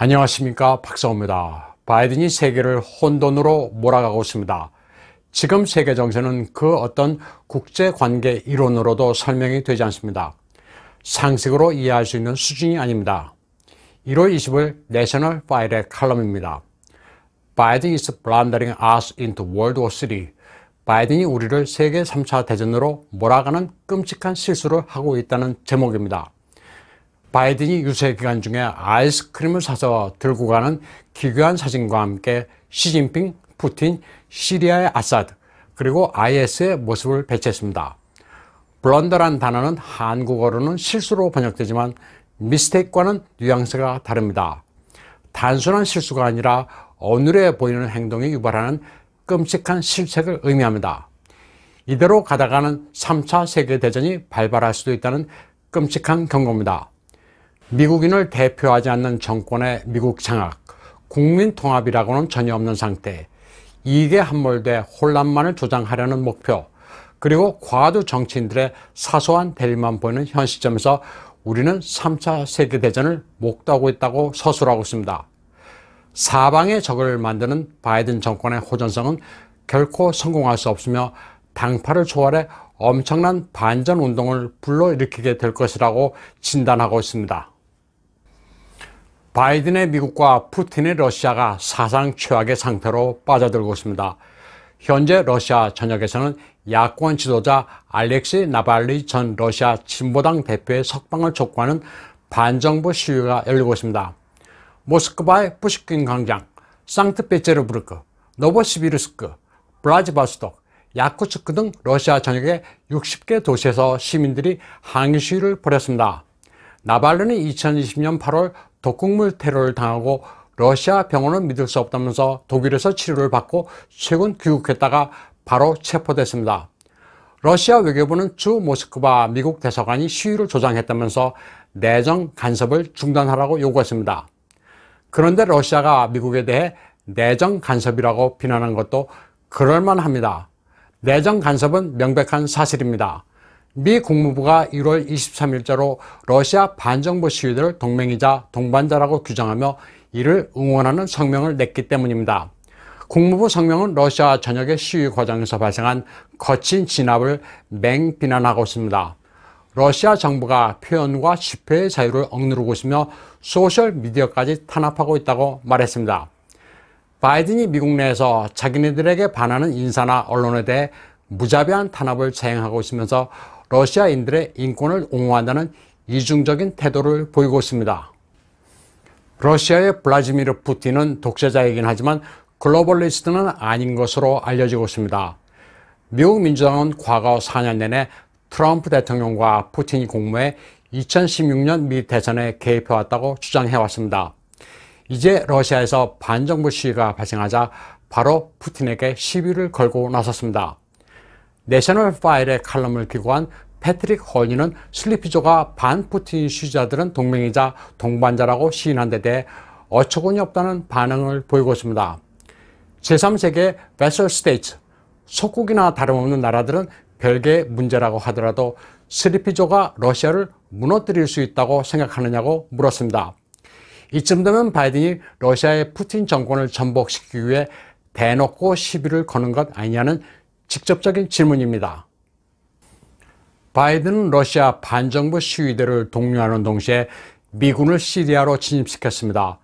안녕하십니까 박사호입니다. 바이든이 세계를 혼돈으로 몰아가고 있습니다. 지금 세계 정세는 그 어떤 국제관계 이론으로도 설명이 되지 않습니다. 상식으로 이해할 수 있는 수준이 아닙니다. 1월 20일 내셔널 파일의 칼럼입니다. 바이든 e n is blundering us into World War III. 바이든이 우리를 세계 3차 대전으로 몰아가는 끔찍한 실수를 하고 있다는 제목입니다. 바이든이 유세 기간 중에 아이스크림을 사서 들고 가는 기괴한 사진과 함께 시진핑, 푸틴, 시리아의 아사드, 그리고 IS의 모습을 배치했습니다. 블런더란 단어는 한국어로는 실수로 번역되지만 미스테이크와는 뉘앙스가 다릅니다. 단순한 실수가 아니라 어눌해 보이는 행동이 유발하는 끔찍한 실책을 의미합니다. 이대로 가다가는 3차 세계대전이 발발할 수도 있다는 끔찍한 경고입니다. 미국인을 대표하지 않는 정권의 미국 장악, 국민 통합이라고는 전혀 없는 상태, 이익에 함몰돼 혼란만을 조장하려는 목표, 그리고 과도 정치인들의 사소한 대립만 보이는 현 시점에서 우리는 3차 세계대전을 목도하고 있다고 서술하고 있습니다. 사방의 적을 만드는 바이든 정권의 호전성은 결코 성공할 수 없으며 당파를 초월해 엄청난 반전 운동을 불러일으키게 될 것이라고 진단하고 있습니다. 바이든의 미국과 푸틴의 러시아가 사상 최악의 상태로 빠져들고 있습니다. 현재 러시아 전역에서는 야권 지도자 알렉시 나발리 전 러시아 진보당 대표의 석방을 촉구하는 반정부 시위가 열리고 있습니다. 모스크바의 푸시킨 광장, 상트페테르부르크, 노보시비르스크, 브라지바스톡, 야쿠츠크 등 러시아 전역의 60개 도시에서 시민들이 항의 시위를 벌였습니다. 나발르는 2020년 8월 독극물 테러를 당하고 러시아 병원은 믿을 수 없다면서 독일에서 치료를 받고 최근 귀국했다가 바로 체포됐습니다. 러시아 외교부는 주 모스크바 미국 대사관이 시위를 조장했다면서 내정 간섭을 중단하라고 요구했습니다. 그런데 러시아가 미국에 대해 내정 간섭이라고 비난한 것도 그럴만합니다. 내정 간섭은 명백한 사실입니다. 미 국무부가 1월 23일자로 러시아 반정부 시위대를 동맹이자 동반자라고 규정하며 이를 응원하는 성명을 냈기 때문입니다. 국무부 성명은 러시아 전역의 시위 과정에서 발생한 거친 진압을 맹비난하고 있습니다. 러시아 정부가 표현과 집회의 자유를 억누르고 있으며 소셜미디어까지 탄압하고 있다고 말했습니다. 바이든이 미국 내에서 자기네들에게 반하는 인사나 언론에 대해 무자비한 탄압을 자행하고 있으면서 러시아인들의 인권을 옹호한다는 이중적인 태도를 보이고 있습니다. 러시아의 블라지미르 푸틴은 독재자이긴 하지만 글로벌리스트는 아닌 것으로 알려지고 있습니다. 미국 민주당은 과거 4년 내내 트럼프 대통령과 푸틴이 공모해 2016년 미 대선에 개입해왔다고 주장해왔습니다. 이제 러시아에서 반정부 시위가 발생하자 바로 푸틴에게 시비를 걸고 나섰습니다. 내셔널 파일의 칼럼을 기고한 패트릭 허니는 슬리피조가 반 푸틴 시위자들은 동맹이자 동반자라고 시인한 데 대해 어처구니 없다는 반응을 보이고 있습니다. 제3세계 베셀 스테이츠, 속국이나 다름없는 나라들은 별개의 문제라고 하더라도 슬리피조가 러시아를 무너뜨릴 수 있다고 생각하느냐고 물었습니다. 이쯤 되면 바이든이 러시아의 푸틴 정권을 전복시키기 위해 대놓고 시비를 거는 것 아니냐는 직접적인 질문입니다. 바이든은 러시아 반정부 시위대를 독려하는 동시에 미군을 시리아로 진입시켰습니다.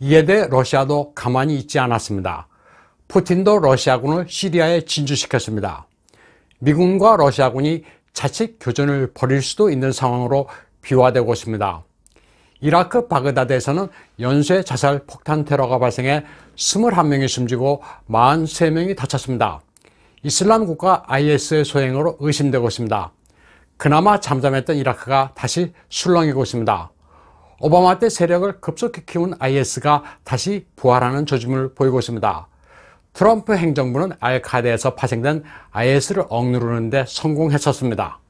이에 대해 러시아도 가만히 있지 않았습니다. 푸틴도 러시아군을 시리아에 진주시켰습니다. 미군과 러시아군이 자칫 교전을 벌일 수도 있는 상황으로 비화되고 있습니다. 이라크 바그다드에서는 연쇄 자살 폭탄 테러가 발생해 21명이 숨지고 43명이 다쳤습니다. 이슬람 국가 IS의 소행으로 의심되고 있습니다. 그나마 잠잠했던 이라크가 다시 술렁이고 있습니다. 오바마 때 세력을 급속히 키운 IS가 다시 부활하는 조짐을 보이고 있습니다. 트럼프 행정부는 알카데에서 파생된 IS를 억누르는데 성공했었습니다.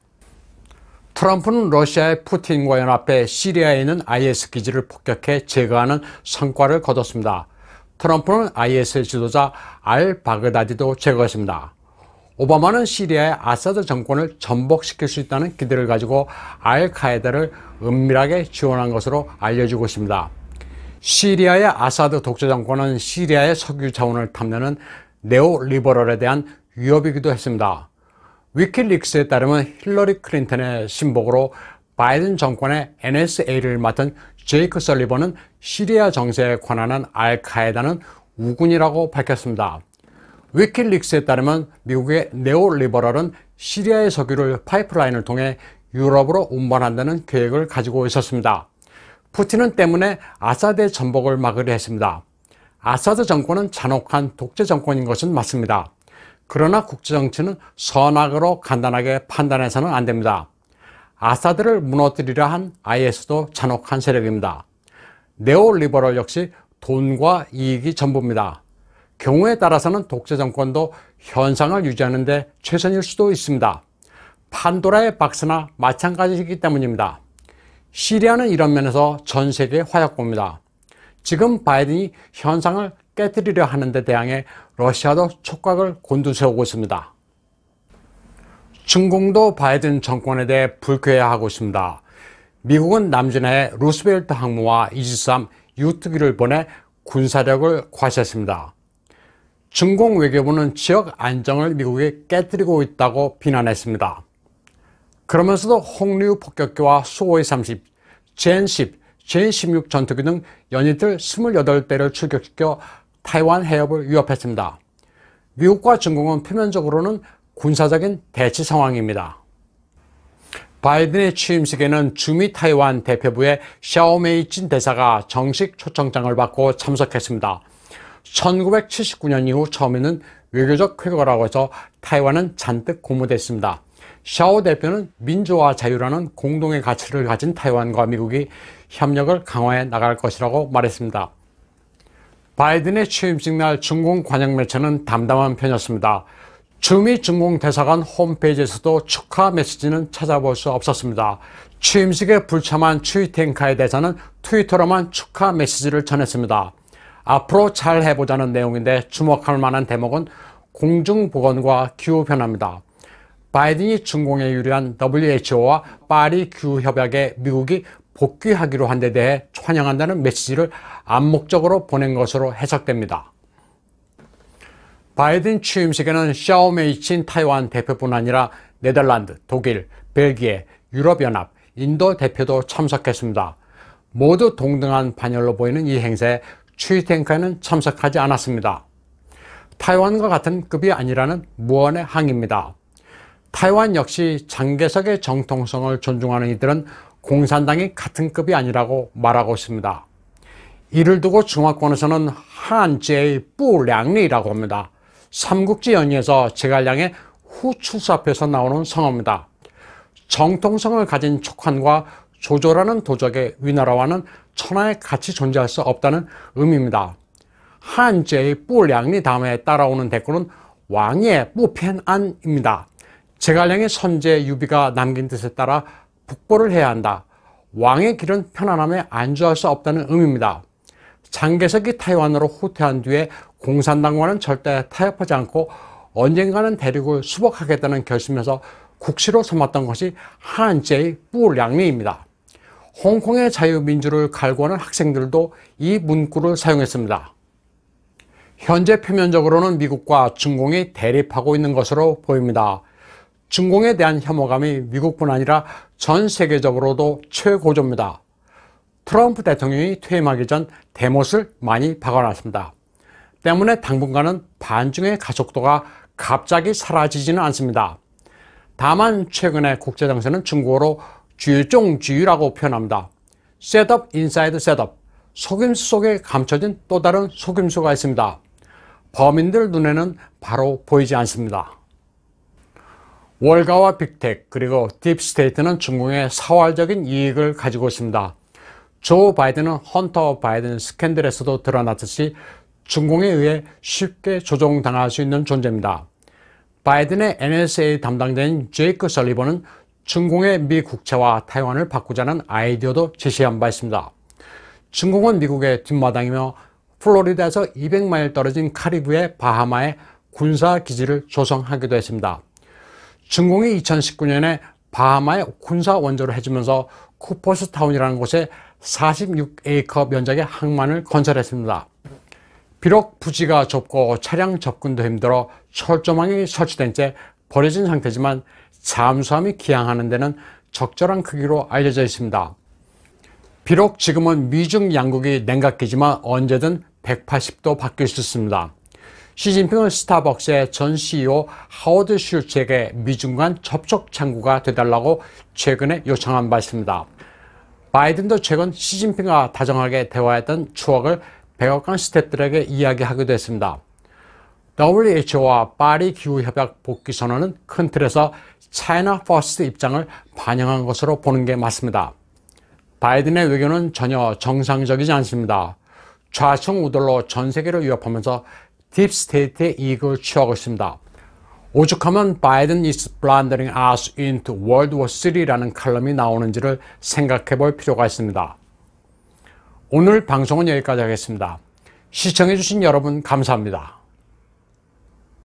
트럼프는 러시아의 푸틴과 연합해 시리아에 있는 IS 기지를 폭격해 제거하는 성과를 거뒀습니다. 트럼프는 IS의 지도자 알 바그다디도 제거했습니다. 오바마는 시리아의 아사드 정권을 전복시킬 수 있다는 기대를 가지고 알카에다를 은밀하게 지원한 것으로 알려지고 있습니다. 시리아의 아사드 독재 정권은 시리아의 석유 자원을 탐내는 네오리버럴에 대한 위협이기도 했습니다. 위킬릭스에 따르면 힐러리 클린턴의 신복으로 바이든 정권의 NSA를 맡은 제이크 설리버는 시리아 정세에 관한 알카에다는 우군이라고 밝혔습니다. 위킬릭스에 따르면 미국의 네오리버럴은 시리아의 석유를 파이프라인을 통해 유럽으로 운반한다는 계획을 가지고 있었습니다. 푸틴은 때문에 아사드의 전복을 막으려 했습니다. 아사드 정권은 잔혹한 독재 정권인 것은 맞습니다. 그러나 국제정치는 선악으로 간단하게 판단해서는 안 됩니다. 아사드를 무너뜨리려 한 IS도 잔혹한 세력입니다. 네오리버럴 역시 돈과 이익이 전부입니다. 경우에 따라서는 독재 정권도 현상을 유지하는 데 최선일 수도 있습니다. 판도라의 박스나 마찬가지이기 때문입니다. 시리아는 이런 면에서 전 세계의 화약고입니다. 지금 바이든이 현상을 깨뜨리려 하는 데 대항해 러시아도 촉각을 곤두세우고 있습니다. 중공도 바이든 정권에 대해 불쾌해하고 있습니다. 미국은 남진해 루스벨트 항모와 이지스함 유특기를 보내 군사력을 과시했습니다. 중공 외교부는 지역 안정을 미국에 깨뜨리고 있다고 비난했습니다. 그러면서도 홍류 폭격기와 수호의 30, 젠10, 젠16 전투기 등 연이틀 28대를 출격시켜 타이완 해협을 위협했습니다. 미국과 중국은 표면적으로는 군사적인 대치 상황입니다. 바이든의 취임식에는 주미 타이완 대표부의 샤오메이진 대사가 정식 초청장을 받고 참석했습니다. 1979년 이후 처음에는 외교적 쾌거라고 해서 타이완은 잔뜩 고무됐습니다. 샤오 대표는 민주화 자유라는 공동의 가치를 가진 타이완과 미국이 협력을 강화해 나갈 것이라고 말했습니다. 바이든의 취임식 날 중공 관영 매체는 담담한 편이었습니다. 주미 중공 대사관 홈페이지에서도 축하 메시지는 찾아볼 수 없었습니다. 취임식에 불참한 추이텐카이 대사는 트위터로만 축하 메시지를 전했습니다. 앞으로 잘 해보자는 내용인데 주목할 만한 대목은 공중보건과 기후변화입니다. 바이든이 중공에 유리한 WHO와 파리 규협약에 미국이 복귀하기로 한 데 대해 환영한다는 메시지를 암묵적으로 보낸 것으로 해석됩니다. 바이든 취임식에는 샤오메이친 타이완 대표뿐 아니라 네덜란드, 독일, 벨기에, 유럽연합, 인도 대표도 참석했습니다. 모두 동등한 반열로 보이는 이 행사에 추이 탱커에는 참석하지 않았습니다. 타이완과 같은 급이 아니라는 무언의 항입니다. 타이완 역시 장개석의 정통성을 존중하는 이들은 공산당이 같은 급이 아니라고 말하고 있습니다. 이를 두고 중화권에서는 한제의 뿌량리라고 합니다. 삼국지 연의에서 제갈량의 후출사표에서 나오는 성어입니다. 정통성을 가진 촉한과 조조라는 도적의 위나라와는 천하에 같이 존재할 수 없다는 의미입니다. 한자의 뿌량리 다음에 따라오는 댓글은 왕의 뿌편안입니다. 제갈량의 선제 유비가 남긴 뜻에 따라 북보를 해야 한다. 왕의 길은 편안함에 안주할 수 없다는 의미입니다. 장개석이 타이완으로 후퇴한 뒤에 공산당과는 절대 타협하지 않고 언젠가는 대륙을 수복하겠다는 결심에서 국시로 삼았던 것이 한제의 뿌량리입니다. 홍콩의 자유민주를 갈구하는 학생들도 이 문구를 사용했습니다. 현재 표면적으로는 미국과 중공이 대립하고 있는 것으로 보입니다. 중공에 대한 혐오감이 미국뿐 아니라 전 세계적으로도 최고조입니다. 트럼프 대통령이 퇴임하기 전 대못을 많이 박아놨습니다. 때문에 당분간은 반중의 가속도가 갑자기 사라지지는 않습니다. 다만 최근의 국제정세는 중국어로 주종주의라고 표현합니다. 셋업 인사이드 셋업 속임수 속에 감춰진 또 다른 속임수가 있습니다. 범인들 눈에는 바로 보이지 않습니다. 월가와 빅텍 그리고 딥스테이트는 중국의 사활적인 이익을 가지고 있습니다. 조 바이든은 헌터 바이든 스캔들에서도 드러났듯이 중공에 의해 쉽게 조종당할 수 있는 존재입니다. 바이든의 NSA 담당자인 제이크 설리버는 중공의 미 국채와 타이완을 바꾸자는 아이디어도 제시한 바 있습니다. 중공은 미국의 뒷마당이며 플로리다에서 200마일 떨어진 카리브의 바하마에 군사기지를 조성하기도 했습니다. 중공이 2019년에 바하마에 군사 원조를 해주면서 쿠퍼스타운이라는 곳에 46에이커 면적의 항만을 건설했습니다. 비록 부지가 좁고 차량 접근도 힘들어 철조망이 설치된 채 버려진 상태지만 잠수함이 기항하는 데는 적절한 크기로 알려져 있습니다. 비록 지금은 미중 양국이 냉각기지만 언제든 180도 바뀔 수 있습니다. 시진핑은 스타벅스의 전 CEO 하워드 슐츠에게 미중 간 접촉 창구가 되달라고 최근에 요청한 바 있습니다. 바이든도 최근 시진핑과 다정하게 대화했던 추억을 백악관 스태프들에게 이야기하기도 했습니다. WHO와 파리 기후협약 복귀 선언은 큰 틀에서 차이나 퍼스트 입장을 반영한 것으로 보는 게 맞습니다. 바이든의 외교는 전혀 정상적이지 않습니다. 좌측 우돌로 전 세계를 위협하면서 딥스테이트의 이익을 취하고 있습니다. 오죽하면 바이든 is plundering us into World War i 라는 칼럼이 나오는지를 생각해 볼 필요가 있습니다. 오늘 방송은 여기까지 하겠습니다. 시청해주신 여러분 감사합니다.